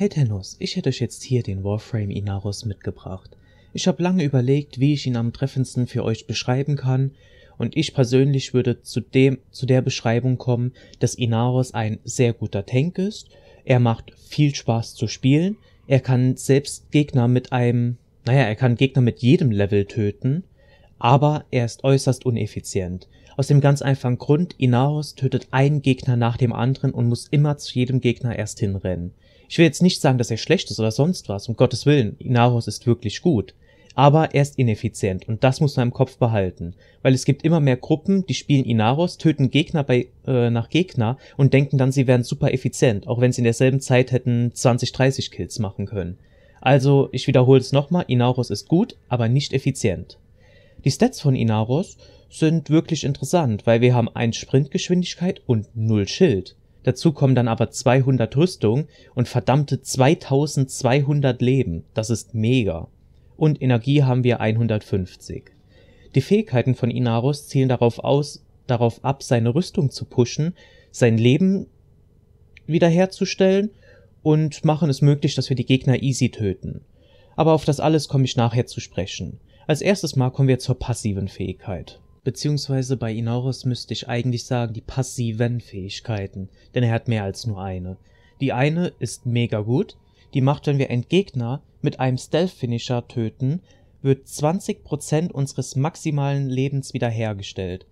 Hey Tenus, ich hätte euch jetzt hier den Warframe Inaros mitgebracht. Ich habe lange überlegt, wie ich ihn am treffendsten für euch beschreiben kann, und ich persönlich würde zu, dem, zu der Beschreibung kommen, dass Inaros ein sehr guter Tank ist, er macht viel Spaß zu spielen, er kann selbst Gegner mit einem, naja, er kann Gegner mit jedem Level töten, aber er ist äußerst uneffizient. Aus dem ganz einfachen Grund, Inaros tötet einen Gegner nach dem anderen und muss immer zu jedem Gegner erst hinrennen. Ich will jetzt nicht sagen, dass er schlecht ist oder sonst was, um Gottes Willen, Inaros ist wirklich gut. Aber er ist ineffizient und das muss man im Kopf behalten. Weil es gibt immer mehr Gruppen, die spielen Inaros, töten Gegner bei, äh, nach Gegner und denken dann, sie wären super effizient, auch wenn sie in derselben Zeit hätten 20, 30 Kills machen können. Also, ich wiederhole es nochmal, Inaros ist gut, aber nicht effizient. Die Stats von Inaros sind wirklich interessant, weil wir haben 1 Sprintgeschwindigkeit und 0 Schild. Dazu kommen dann aber 200 Rüstung und verdammte 2200 Leben. Das ist mega. Und Energie haben wir 150. Die Fähigkeiten von Inaros zielen darauf aus, darauf ab, seine Rüstung zu pushen, sein Leben wiederherzustellen und machen es möglich, dass wir die Gegner easy töten. Aber auf das alles komme ich nachher zu sprechen. Als erstes Mal kommen wir zur passiven Fähigkeit beziehungsweise bei Inauros müsste ich eigentlich sagen die passiven Fähigkeiten, denn er hat mehr als nur eine. Die eine ist mega gut, die macht, wenn wir einen Gegner mit einem Stealth-Finisher töten, wird 20% unseres maximalen Lebens wiederhergestellt.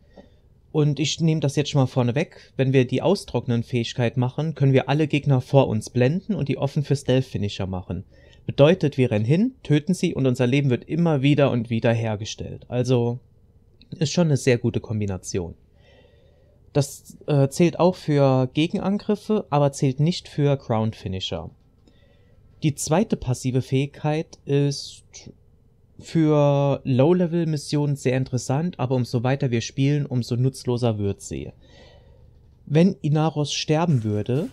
Und ich nehme das jetzt schon mal vorne weg. Wenn wir die Austrocknen-Fähigkeit machen, können wir alle Gegner vor uns blenden und die offen für Stealth-Finisher machen. Bedeutet, wir rennen hin, töten sie und unser Leben wird immer wieder und wieder hergestellt. Also ist schon eine sehr gute Kombination. Das äh, zählt auch für Gegenangriffe, aber zählt nicht für Ground Finisher. Die zweite passive Fähigkeit ist für Low-Level-Missionen sehr interessant, aber umso weiter wir spielen, umso nutzloser wird sie. Wenn Inaros sterben würde,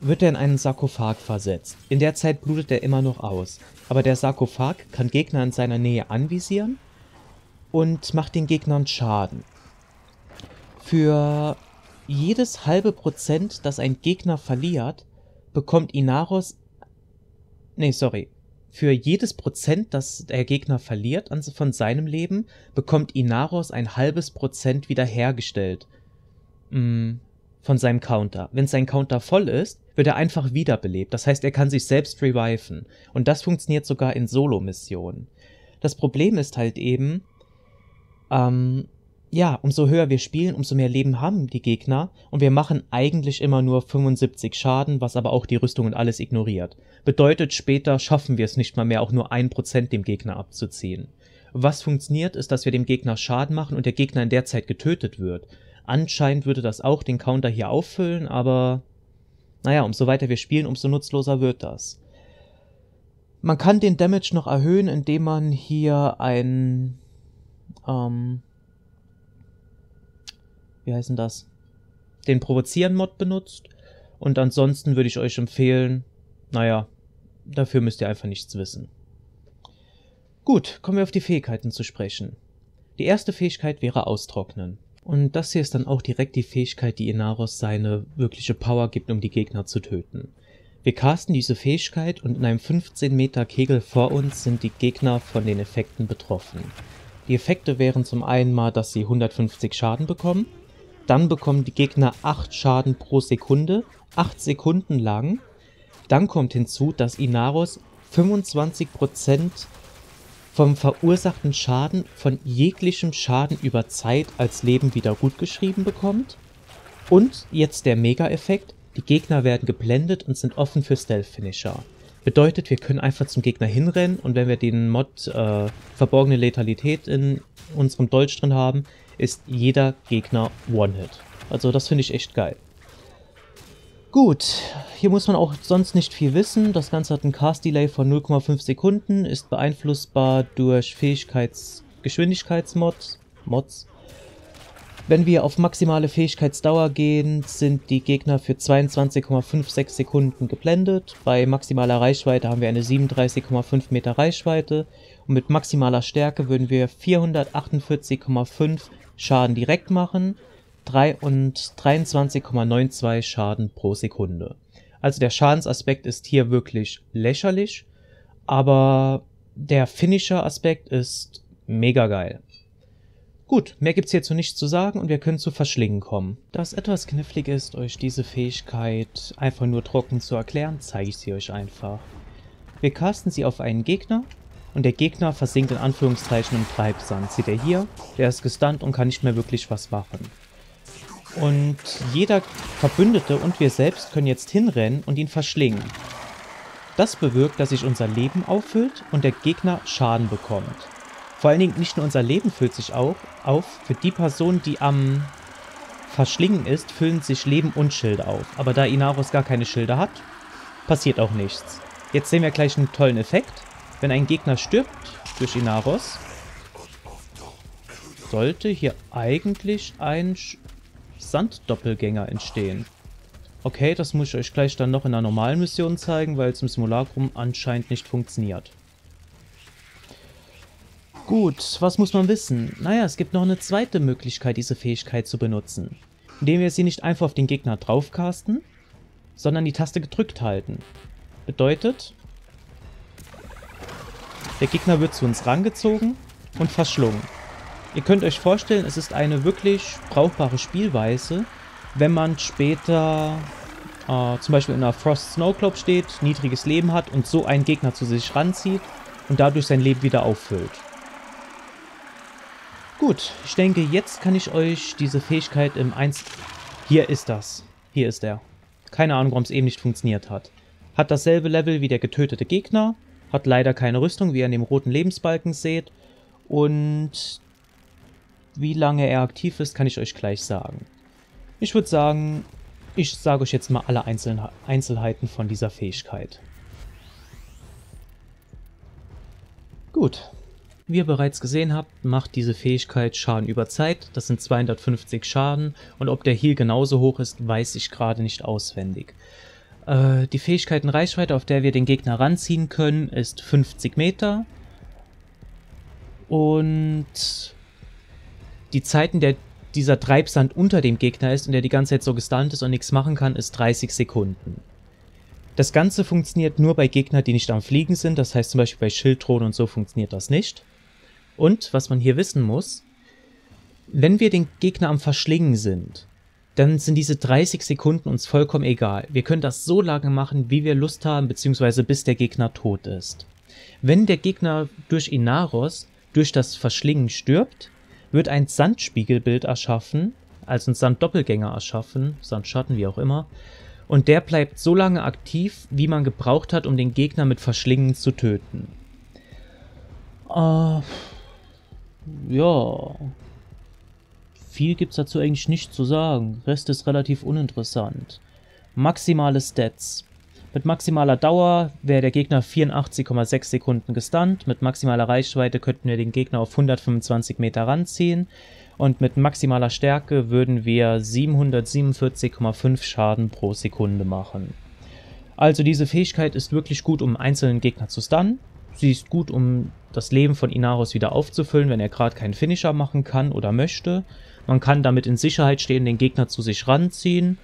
wird er in einen Sarkophag versetzt. In der Zeit blutet er immer noch aus, aber der Sarkophag kann Gegner in seiner Nähe anvisieren und macht den Gegnern Schaden. Für jedes halbe Prozent, das ein Gegner verliert, bekommt Inaros... Nee, sorry. Für jedes Prozent, das der Gegner verliert von seinem Leben, bekommt Inaros ein halbes Prozent wiederhergestellt. Mm, von seinem Counter. Wenn sein Counter voll ist, wird er einfach wiederbelebt. Das heißt, er kann sich selbst reviven. Und das funktioniert sogar in Solo-Missionen. Das Problem ist halt eben, ähm, ja, umso höher wir spielen, umso mehr Leben haben die Gegner und wir machen eigentlich immer nur 75 Schaden, was aber auch die Rüstung und alles ignoriert. Bedeutet, später schaffen wir es nicht mal mehr, auch nur 1% dem Gegner abzuziehen. Was funktioniert, ist, dass wir dem Gegner Schaden machen und der Gegner in der Zeit getötet wird. Anscheinend würde das auch den Counter hier auffüllen, aber naja, umso weiter wir spielen, umso nutzloser wird das. Man kann den Damage noch erhöhen, indem man hier ein ähm, wie denn das? Den Provozieren-Mod benutzt. Und ansonsten würde ich euch empfehlen, naja, dafür müsst ihr einfach nichts wissen. Gut, kommen wir auf die Fähigkeiten zu sprechen. Die erste Fähigkeit wäre Austrocknen. Und das hier ist dann auch direkt die Fähigkeit, die Inaros seine wirkliche Power gibt, um die Gegner zu töten. Wir casten diese Fähigkeit und in einem 15 Meter Kegel vor uns sind die Gegner von den Effekten betroffen. Die Effekte wären zum einen mal, dass sie 150 Schaden bekommen. Dann bekommen die Gegner 8 Schaden pro Sekunde, 8 Sekunden lang. Dann kommt hinzu, dass Inaros 25% vom verursachten Schaden von jeglichem Schaden über Zeit als Leben wieder gutgeschrieben bekommt. Und jetzt der Mega-Effekt, die Gegner werden geblendet und sind offen für Stealth-Finisher. Bedeutet, wir können einfach zum Gegner hinrennen und wenn wir den Mod äh, verborgene Letalität in unserem Deutsch drin haben, ist jeder Gegner One-Hit. Also das finde ich echt geil. Gut, hier muss man auch sonst nicht viel wissen. Das Ganze hat einen Cast-Delay von 0,5 Sekunden, ist beeinflussbar durch Fähigkeits-Geschwindigkeitsmods, Mods, wenn wir auf maximale Fähigkeitsdauer gehen, sind die Gegner für 22,56 Sekunden geblendet. Bei maximaler Reichweite haben wir eine 37,5 Meter Reichweite. Und mit maximaler Stärke würden wir 448,5 Schaden direkt machen 3 und 23,92 Schaden pro Sekunde. Also der Schadensaspekt ist hier wirklich lächerlich, aber der Finisher-Aspekt ist mega geil. Gut, mehr gibt's hierzu nicht zu sagen und wir können zu Verschlingen kommen. Da es etwas knifflig ist, euch diese Fähigkeit einfach nur trocken zu erklären, zeige ich sie euch einfach. Wir casten sie auf einen Gegner und der Gegner versinkt in Anführungszeichen im Treibsand. Seht ihr hier? Der ist gestunt und kann nicht mehr wirklich was machen. Und jeder Verbündete und wir selbst können jetzt hinrennen und ihn verschlingen. Das bewirkt, dass sich unser Leben auffüllt und der Gegner Schaden bekommt. Vor allen Dingen nicht nur unser Leben füllt sich auch auf, für die Person, die am Verschlingen ist, füllen sich Leben und Schilde auf. Aber da Inaros gar keine Schilde hat, passiert auch nichts. Jetzt sehen wir gleich einen tollen Effekt. Wenn ein Gegner stirbt durch Inaros, sollte hier eigentlich ein Sanddoppelgänger entstehen. Okay, das muss ich euch gleich dann noch in einer normalen Mission zeigen, weil es im Simulacrum anscheinend nicht funktioniert. Gut, was muss man wissen? Naja, es gibt noch eine zweite Möglichkeit, diese Fähigkeit zu benutzen. Indem wir sie nicht einfach auf den Gegner draufcasten, sondern die Taste gedrückt halten. Bedeutet, der Gegner wird zu uns rangezogen und verschlungen. Ihr könnt euch vorstellen, es ist eine wirklich brauchbare Spielweise, wenn man später äh, zum Beispiel in einer Frost Snow Globe steht, niedriges Leben hat und so einen Gegner zu sich ranzieht und dadurch sein Leben wieder auffüllt. Gut, ich denke, jetzt kann ich euch diese Fähigkeit im 1... Hier ist das. Hier ist er. Keine Ahnung, warum es eben nicht funktioniert hat. Hat dasselbe Level wie der getötete Gegner, hat leider keine Rüstung, wie ihr in dem roten Lebensbalken seht. Und wie lange er aktiv ist, kann ich euch gleich sagen. Ich würde sagen, ich sage euch jetzt mal alle Einzel Einzelheiten von dieser Fähigkeit. Gut, wie ihr bereits gesehen habt, macht diese Fähigkeit Schaden über Zeit, das sind 250 Schaden und ob der Heal genauso hoch ist, weiß ich gerade nicht auswendig. Äh, die Fähigkeitenreichweite, auf der wir den Gegner ranziehen können, ist 50 Meter und die Zeiten, der dieser Treibsand unter dem Gegner ist und der die ganze Zeit so gestunt ist und nichts machen kann, ist 30 Sekunden. Das Ganze funktioniert nur bei Gegnern, die nicht am Fliegen sind, das heißt zum Beispiel bei Schilddrohnen und so funktioniert das nicht. Und, was man hier wissen muss, wenn wir den Gegner am Verschlingen sind, dann sind diese 30 Sekunden uns vollkommen egal. Wir können das so lange machen, wie wir Lust haben, beziehungsweise bis der Gegner tot ist. Wenn der Gegner durch Inaros, durch das Verschlingen stirbt, wird ein Sandspiegelbild erschaffen, also ein Sanddoppelgänger erschaffen, Sandschatten, wie auch immer, und der bleibt so lange aktiv, wie man gebraucht hat, um den Gegner mit Verschlingen zu töten. Äh, ja. Viel gibt's dazu eigentlich nicht zu sagen. Rest ist relativ uninteressant. Maximale Stats. Mit maximaler Dauer wäre der Gegner 84,6 Sekunden gestunt. Mit maximaler Reichweite könnten wir den Gegner auf 125 Meter ranziehen. Und mit maximaler Stärke würden wir 747,5 Schaden pro Sekunde machen. Also diese Fähigkeit ist wirklich gut, um einzelnen Gegner zu stunnen. Sie ist gut, um das Leben von Inaros wieder aufzufüllen, wenn er gerade keinen Finisher machen kann oder möchte. Man kann damit in Sicherheit stehen, den Gegner zu sich ranziehen.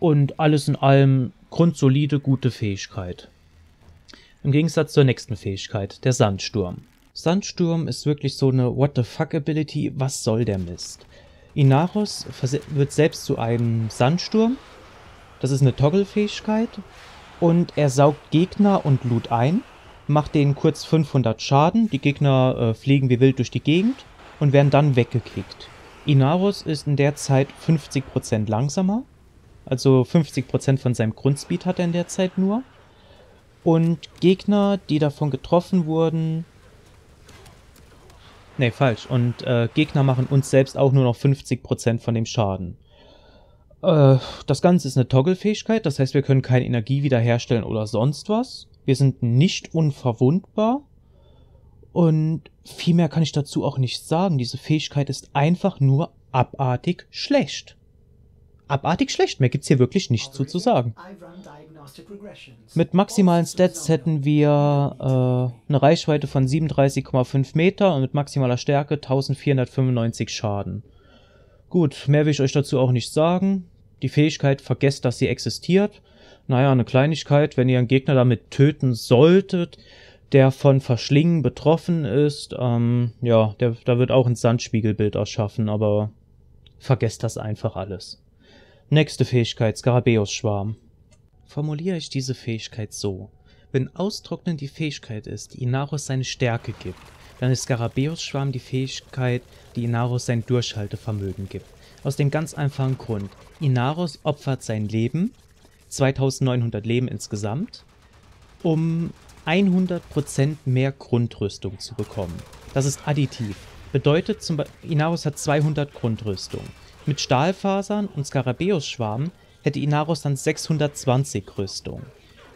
Und alles in allem grundsolide, gute Fähigkeit. Im Gegensatz zur nächsten Fähigkeit, der Sandsturm. Sandsturm ist wirklich so eine What the fuck Ability, was soll der Mist? Inaros wird selbst zu einem Sandsturm. Das ist eine Toggle-Fähigkeit. Und er saugt Gegner und Loot ein macht denen kurz 500 Schaden, die Gegner äh, fliegen wie wild durch die Gegend und werden dann weggekickt. Inarus ist in der Zeit 50% langsamer, also 50% von seinem Grundspeed hat er in der Zeit nur. Und Gegner, die davon getroffen wurden... Ne, falsch. Und äh, Gegner machen uns selbst auch nur noch 50% von dem Schaden. Äh, das Ganze ist eine Toggle-Fähigkeit, das heißt, wir können keine Energie wiederherstellen oder sonst was. Wir sind nicht unverwundbar. Und viel mehr kann ich dazu auch nicht sagen. Diese Fähigkeit ist einfach nur abartig schlecht. Abartig schlecht, mehr gibt's hier wirklich nicht zu, zu sagen. Mit maximalen Stats hätten wir äh, eine Reichweite von 37,5 Meter und mit maximaler Stärke 1495 Schaden. Gut, mehr will ich euch dazu auch nicht sagen. Die Fähigkeit vergesst, dass sie existiert naja, eine Kleinigkeit, wenn ihr einen Gegner damit töten solltet, der von Verschlingen betroffen ist, ähm, ja, der, da wird auch ein Sandspiegelbild erschaffen, aber vergesst das einfach alles. Nächste Fähigkeit, Skarabäus-Schwarm. Formuliere ich diese Fähigkeit so. Wenn Austrocknen die Fähigkeit ist, die Inaros seine Stärke gibt, dann ist Skarabäus-Schwarm die Fähigkeit, die Inaros sein Durchhaltevermögen gibt. Aus dem ganz einfachen Grund, Inaros opfert sein Leben, 2900 Leben insgesamt, um 100% mehr Grundrüstung zu bekommen. Das ist additiv. Bedeutet zum Inaros hat 200 Grundrüstung. Mit Stahlfasern und skarabeus schwarm hätte Inaros dann 620 Rüstung.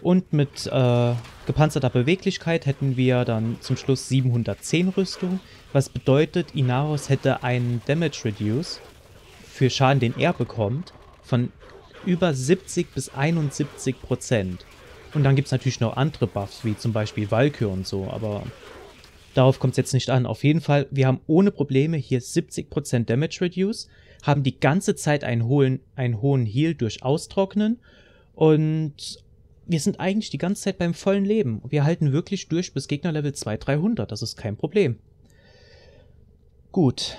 Und mit äh, gepanzerter Beweglichkeit hätten wir dann zum Schluss 710 Rüstung, was bedeutet, Inaros hätte einen Damage Reduce für Schaden, den er bekommt, von über 70 bis 71 Prozent. Und dann gibt es natürlich noch andere Buffs, wie zum Beispiel Walkür und so, aber darauf kommt es jetzt nicht an. Auf jeden Fall, wir haben ohne Probleme hier 70% Prozent Damage Reduce, haben die ganze Zeit einen hohen, einen hohen Heal durch Austrocknen und wir sind eigentlich die ganze Zeit beim vollen Leben. Wir halten wirklich durch bis Gegner Level 2 300, das ist kein Problem. Gut,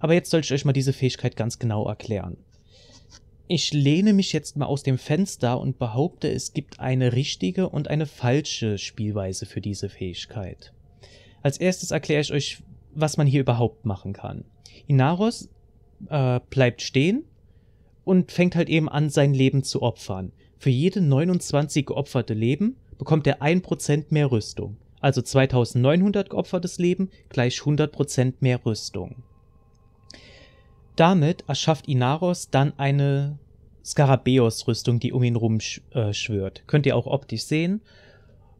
aber jetzt soll ich euch mal diese Fähigkeit ganz genau erklären. Ich lehne mich jetzt mal aus dem Fenster und behaupte, es gibt eine richtige und eine falsche Spielweise für diese Fähigkeit. Als erstes erkläre ich euch, was man hier überhaupt machen kann. Inaros äh, bleibt stehen und fängt halt eben an, sein Leben zu opfern. Für jede 29 geopferte Leben bekommt er 1% mehr Rüstung. Also 2900 geopfertes Leben gleich 100% mehr Rüstung. Damit erschafft Inaros dann eine Skarabäus-Rüstung, die um ihn rum sch äh, schwört. Könnt ihr auch optisch sehen.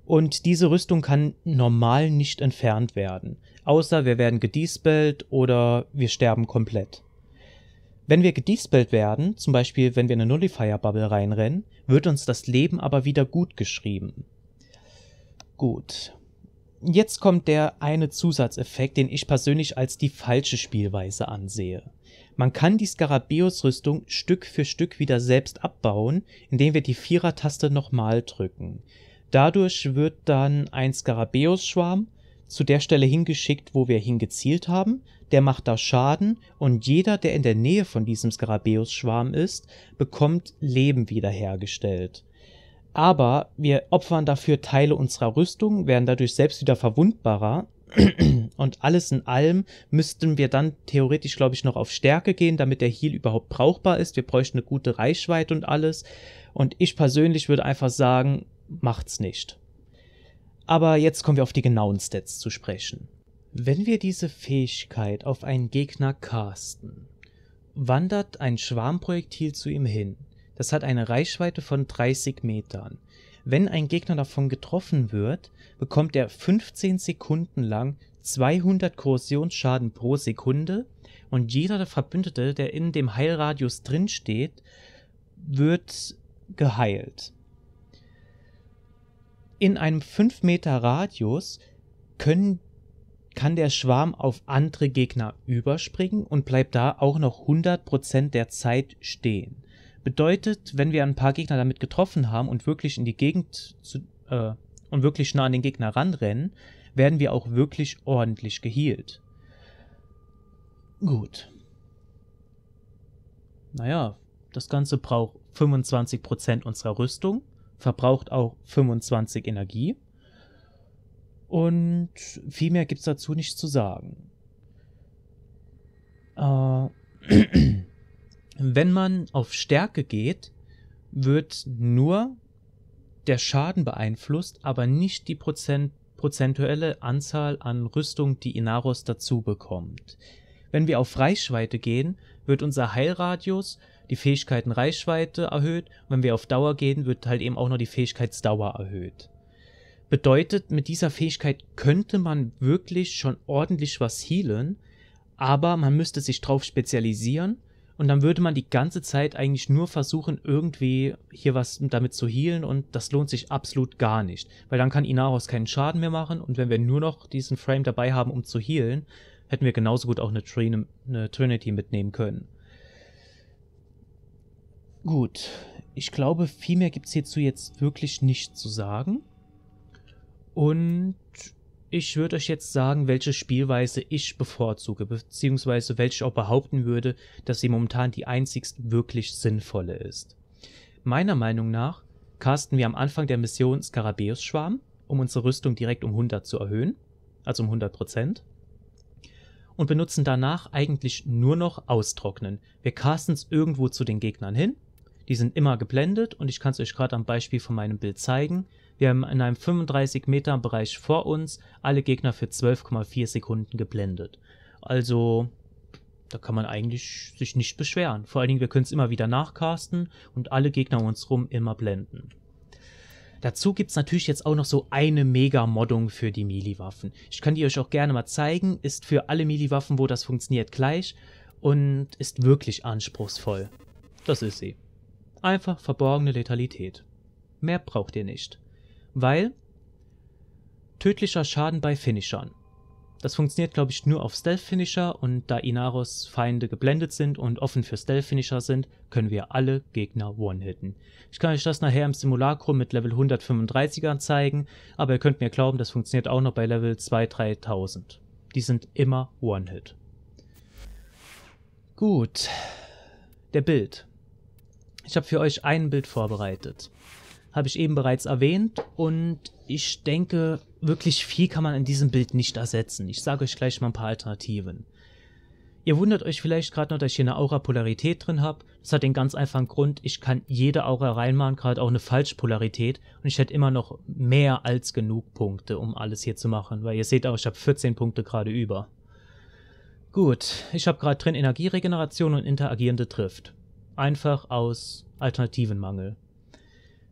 Und diese Rüstung kann normal nicht entfernt werden. Außer wir werden gedispelt oder wir sterben komplett. Wenn wir gedispelt werden, zum Beispiel wenn wir in eine Nullifier-Bubble reinrennen, wird uns das Leben aber wieder gut geschrieben. Gut. Jetzt kommt der eine Zusatzeffekt, den ich persönlich als die falsche Spielweise ansehe. Man kann die Skarabäus-Rüstung Stück für Stück wieder selbst abbauen, indem wir die Vierertaste nochmal drücken. Dadurch wird dann ein Skarabäus-Schwarm zu der Stelle hingeschickt, wo wir hingezielt haben, der macht da Schaden und jeder, der in der Nähe von diesem Skarabäus-Schwarm ist, bekommt Leben wiederhergestellt. Aber wir opfern dafür Teile unserer Rüstung, werden dadurch selbst wieder verwundbarer und alles in allem müssten wir dann theoretisch, glaube ich, noch auf Stärke gehen, damit der Heal überhaupt brauchbar ist. Wir bräuchten eine gute Reichweite und alles. Und ich persönlich würde einfach sagen, macht's nicht. Aber jetzt kommen wir auf die genauen Stats zu sprechen. Wenn wir diese Fähigkeit auf einen Gegner casten, wandert ein Schwarmprojektil zu ihm hin. Das hat eine Reichweite von 30 Metern. Wenn ein Gegner davon getroffen wird, bekommt er 15 Sekunden lang 200 Korrosionsschaden pro Sekunde und jeder der Verbündete, der in dem Heilradius drinsteht, wird geheilt. In einem 5 Meter Radius können, kann der Schwarm auf andere Gegner überspringen und bleibt da auch noch 100% der Zeit stehen. Bedeutet, wenn wir ein paar Gegner damit getroffen haben und wirklich in die Gegend zu, äh, und wirklich nah an den Gegner ranrennen, werden wir auch wirklich ordentlich gehealt. Gut. Naja, das Ganze braucht 25% unserer Rüstung, verbraucht auch 25 Energie. Und viel mehr gibt es dazu nicht zu sagen. Äh. wenn man auf Stärke geht, wird nur der Schaden beeinflusst, aber nicht die Prozent prozentuelle Anzahl an Rüstung, die Inaros dazu bekommt. Wenn wir auf Reichweite gehen, wird unser Heilradius, die Fähigkeiten Reichweite erhöht. Und wenn wir auf Dauer gehen, wird halt eben auch noch die Fähigkeitsdauer erhöht. Bedeutet, mit dieser Fähigkeit könnte man wirklich schon ordentlich was healen, aber man müsste sich drauf spezialisieren und dann würde man die ganze Zeit eigentlich nur versuchen, irgendwie hier was damit zu healen und das lohnt sich absolut gar nicht. Weil dann kann Inaros keinen Schaden mehr machen und wenn wir nur noch diesen Frame dabei haben, um zu healen, hätten wir genauso gut auch eine, Trin eine Trinity mitnehmen können. Gut, ich glaube, viel mehr gibt es hierzu jetzt wirklich nicht zu sagen. Und ich würde euch jetzt sagen, welche Spielweise ich bevorzuge, beziehungsweise welche ich auch behaupten würde, dass sie momentan die einzigst wirklich sinnvolle ist. Meiner Meinung nach casten wir am Anfang der Mission Skarabäus Schwarm, um unsere Rüstung direkt um 100 zu erhöhen, also um 100%, Prozent, und benutzen danach eigentlich nur noch Austrocknen. Wir casten es irgendwo zu den Gegnern hin, die sind immer geblendet und ich kann es euch gerade am Beispiel von meinem Bild zeigen. Wir haben in einem 35 Meter Bereich vor uns alle Gegner für 12,4 Sekunden geblendet. Also da kann man eigentlich sich nicht beschweren. Vor allen Dingen, wir können es immer wieder nachcasten und alle Gegner um uns rum immer blenden. Dazu gibt es natürlich jetzt auch noch so eine Mega-Moddung für die Melee-Waffen. Ich kann die euch auch gerne mal zeigen, ist für alle Melee-Waffen, wo das funktioniert, gleich und ist wirklich anspruchsvoll. Das ist sie. Einfach verborgene Letalität. Mehr braucht ihr nicht weil tödlicher Schaden bei Finishern. Das funktioniert, glaube ich, nur auf Stealth-Finisher und da Inaros Feinde geblendet sind und offen für Stealth-Finisher sind, können wir alle Gegner one-hitten. Ich kann euch das nachher im Simulacrum mit Level 135ern zeigen, aber ihr könnt mir glauben, das funktioniert auch noch bei Level 2.000, 3.000. Die sind immer one-hit. Gut, der Bild. Ich habe für euch ein Bild vorbereitet habe ich eben bereits erwähnt. Und ich denke, wirklich viel kann man in diesem Bild nicht ersetzen. Ich sage euch gleich mal ein paar Alternativen. Ihr wundert euch vielleicht gerade noch, dass ich hier eine Aura-Polarität drin habe. Das hat den ganz einfachen Grund, ich kann jede Aura reinmachen, gerade auch eine Falschpolarität. Und ich hätte immer noch mehr als genug Punkte, um alles hier zu machen. Weil ihr seht auch, ich habe 14 Punkte gerade über. Gut, ich habe gerade drin Energieregeneration und interagierende Drift. Einfach aus Alternativenmangel.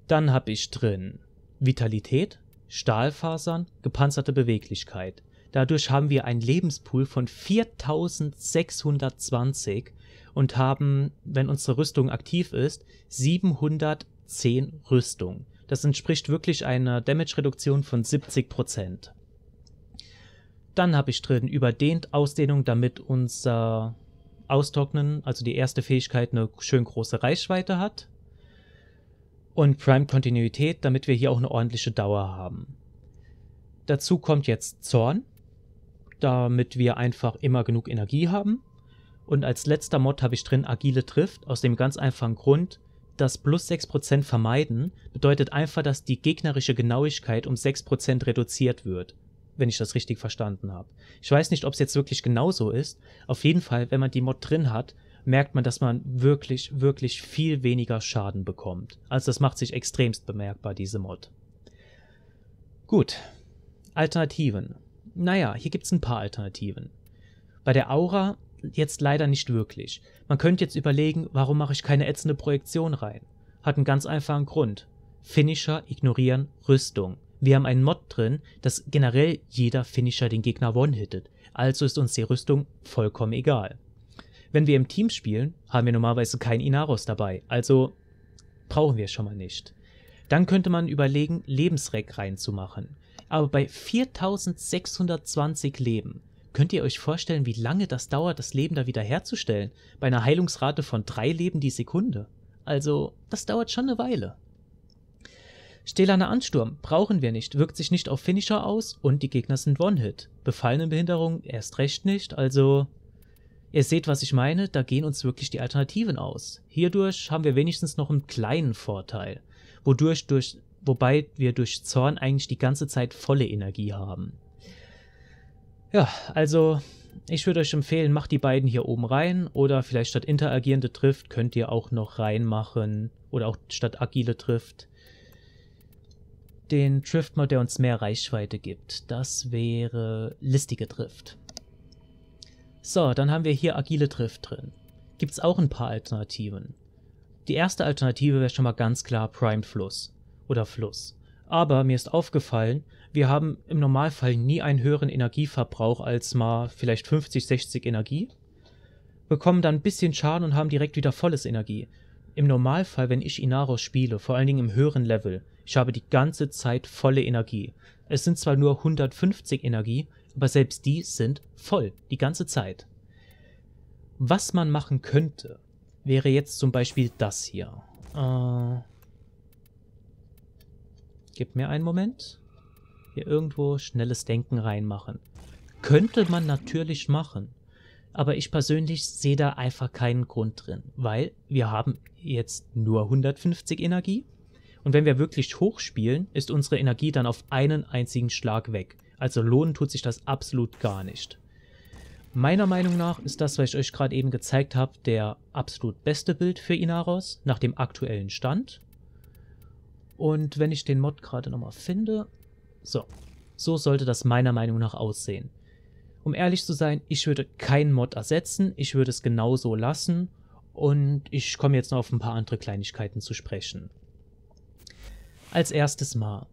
Dann hab ich drin Vitalität, Stahlfasern, gepanzerte Beweglichkeit. Dadurch haben wir einen Lebenspool von 4620 und haben, wenn unsere Rüstung aktiv ist, 710 Rüstung. Das entspricht wirklich einer Damage-Reduktion von 70%. Dann habe ich drin überdehnt Ausdehnung, damit unser Austrocknen, also die erste Fähigkeit, eine schön große Reichweite hat und Prime-Kontinuität, damit wir hier auch eine ordentliche Dauer haben. Dazu kommt jetzt Zorn, damit wir einfach immer genug Energie haben. Und als letzter Mod habe ich drin Agile trifft, aus dem ganz einfachen Grund, dass plus 6% vermeiden bedeutet einfach, dass die gegnerische Genauigkeit um 6% reduziert wird, wenn ich das richtig verstanden habe. Ich weiß nicht, ob es jetzt wirklich genauso ist. Auf jeden Fall, wenn man die Mod drin hat, merkt man, dass man wirklich, wirklich viel weniger Schaden bekommt. Also das macht sich extremst bemerkbar, diese Mod. Gut, Alternativen. Naja, hier gibt es ein paar Alternativen. Bei der Aura jetzt leider nicht wirklich. Man könnte jetzt überlegen, warum mache ich keine ätzende Projektion rein? Hat einen ganz einfachen Grund. Finisher ignorieren Rüstung. Wir haben einen Mod drin, dass generell jeder Finisher den Gegner one-hittet. Also ist uns die Rüstung vollkommen egal. Wenn wir im Team spielen, haben wir normalerweise keinen Inaros dabei, also brauchen wir schon mal nicht. Dann könnte man überlegen, Lebensreck reinzumachen. Aber bei 4620 Leben könnt ihr euch vorstellen, wie lange das dauert, das Leben da wieder herzustellen. Bei einer Heilungsrate von drei Leben die Sekunde. Also, das dauert schon eine Weile. Stählerner Ansturm brauchen wir nicht, wirkt sich nicht auf Finisher aus und die Gegner sind One-Hit. Befallene Behinderung erst recht nicht, also Ihr seht, was ich meine, da gehen uns wirklich die Alternativen aus. Hierdurch haben wir wenigstens noch einen kleinen Vorteil, wodurch durch, wobei wir durch Zorn eigentlich die ganze Zeit volle Energie haben. Ja, also ich würde euch empfehlen, macht die beiden hier oben rein oder vielleicht statt interagierende Drift könnt ihr auch noch reinmachen oder auch statt agile Drift den Drift-Mod, der uns mehr Reichweite gibt. Das wäre listige Drift. So, dann haben wir hier agile Drift drin. Gibt es auch ein paar Alternativen. Die erste Alternative wäre schon mal ganz klar Primed Fluss oder Fluss. Aber mir ist aufgefallen, wir haben im Normalfall nie einen höheren Energieverbrauch als mal vielleicht 50, 60 Energie, bekommen dann ein bisschen Schaden und haben direkt wieder volles Energie. Im Normalfall, wenn ich Inaros spiele, vor allen Dingen im höheren Level, ich habe die ganze Zeit volle Energie. Es sind zwar nur 150 Energie, aber selbst die sind voll, die ganze Zeit. Was man machen könnte, wäre jetzt zum Beispiel das hier. Äh, gib mir einen Moment. Hier irgendwo schnelles Denken reinmachen. Könnte man natürlich machen. Aber ich persönlich sehe da einfach keinen Grund drin, weil wir haben jetzt nur 150 Energie. Und wenn wir wirklich hochspielen, ist unsere Energie dann auf einen einzigen Schlag weg. Also lohnen tut sich das absolut gar nicht. Meiner Meinung nach ist das, was ich euch gerade eben gezeigt habe, der absolut beste Bild für Inaros nach dem aktuellen Stand. Und wenn ich den Mod gerade nochmal finde... So, so sollte das meiner Meinung nach aussehen. Um ehrlich zu sein, ich würde keinen Mod ersetzen, ich würde es genauso lassen und ich komme jetzt noch auf ein paar andere Kleinigkeiten zu sprechen. Als erstes mal,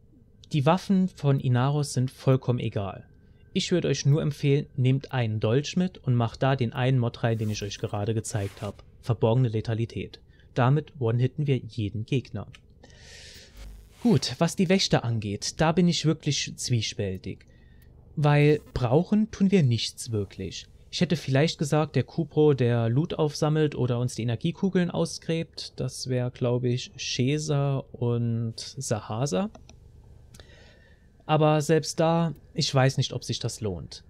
die Waffen von Inaros sind vollkommen egal. Ich würde euch nur empfehlen, nehmt einen Dolch mit und macht da den einen Mod rein, den ich euch gerade gezeigt habe. Verborgene Letalität. Damit one-hitten wir jeden Gegner. Gut, was die Wächter angeht, da bin ich wirklich zwiespältig. Weil brauchen tun wir nichts wirklich. Ich hätte vielleicht gesagt, der Kupro, der Loot aufsammelt oder uns die Energiekugeln ausgräbt, das wäre, glaube ich, Shesa und Sahasa. Aber selbst da, ich weiß nicht, ob sich das lohnt.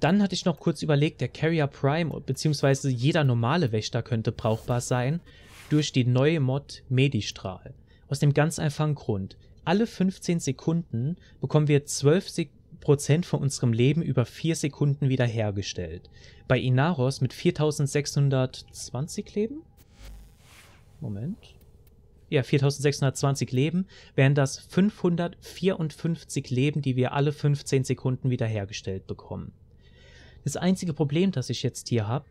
Dann hatte ich noch kurz überlegt, der Carrier Prime bzw. jeder normale Wächter könnte brauchbar sein durch die neue Mod Medistrahl. Aus dem ganz einfachen Grund. Alle 15 Sekunden bekommen wir 12 Sekunden Prozent von unserem Leben über 4 Sekunden wiederhergestellt. Bei Inaros mit 4620 Leben? Moment ja, 4620 Leben, wären das 554 Leben, die wir alle 15 Sekunden wiederhergestellt bekommen. Das einzige Problem, das ich jetzt hier habe,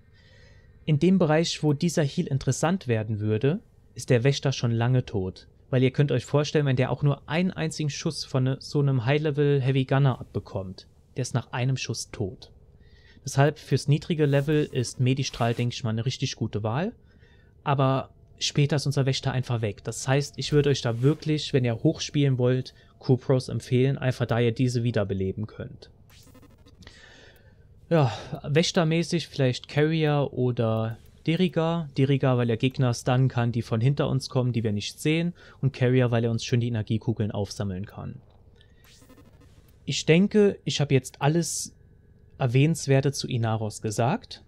in dem Bereich, wo dieser Heal interessant werden würde, ist der Wächter schon lange tot. Weil ihr könnt euch vorstellen, wenn der auch nur einen einzigen Schuss von ne, so einem High-Level Heavy Gunner abbekommt, der ist nach einem Schuss tot. Deshalb fürs niedrige Level ist Medistrahl, denke ich mal, eine richtig gute Wahl. Aber später ist unser Wächter einfach weg. Das heißt, ich würde euch da wirklich, wenn ihr hochspielen wollt, Kupros empfehlen, einfach da ihr diese wiederbeleben könnt. Ja, Wächtermäßig vielleicht Carrier oder Deriga. Deriga, weil er Gegner stunnen kann, die von hinter uns kommen, die wir nicht sehen. Und Carrier, weil er uns schön die Energiekugeln aufsammeln kann. Ich denke, ich habe jetzt alles Erwähnenswerte zu Inaros gesagt.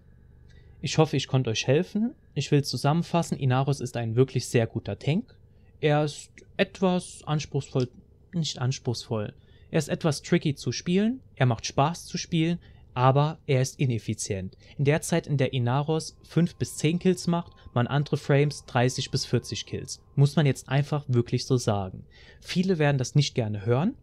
Ich hoffe, ich konnte euch helfen. Ich will zusammenfassen, Inaros ist ein wirklich sehr guter Tank. Er ist etwas anspruchsvoll, nicht anspruchsvoll. Er ist etwas tricky zu spielen, er macht Spaß zu spielen, aber er ist ineffizient. In der Zeit, in der Inaros 5 bis 10 Kills macht, man andere Frames 30 bis 40 Kills. Muss man jetzt einfach wirklich so sagen. Viele werden das nicht gerne hören,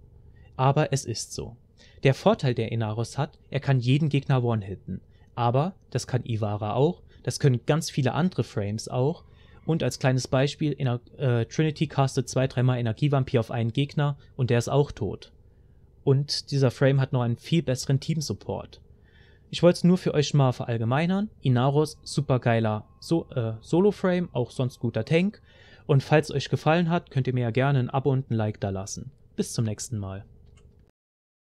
aber es ist so. Der Vorteil, der Inaros hat, er kann jeden Gegner one-hitten. Aber das kann Ivara auch, das können ganz viele andere Frames auch. Und als kleines Beispiel, Ener äh, Trinity castet zwei, dreimal Energievampir auf einen Gegner und der ist auch tot. Und dieser Frame hat noch einen viel besseren Team-Support. Ich wollte es nur für euch mal verallgemeinern. Inaros, supergeiler so äh, Solo-Frame, auch sonst guter Tank. Und falls euch gefallen hat, könnt ihr mir ja gerne ein Abo und ein Like da lassen. Bis zum nächsten Mal.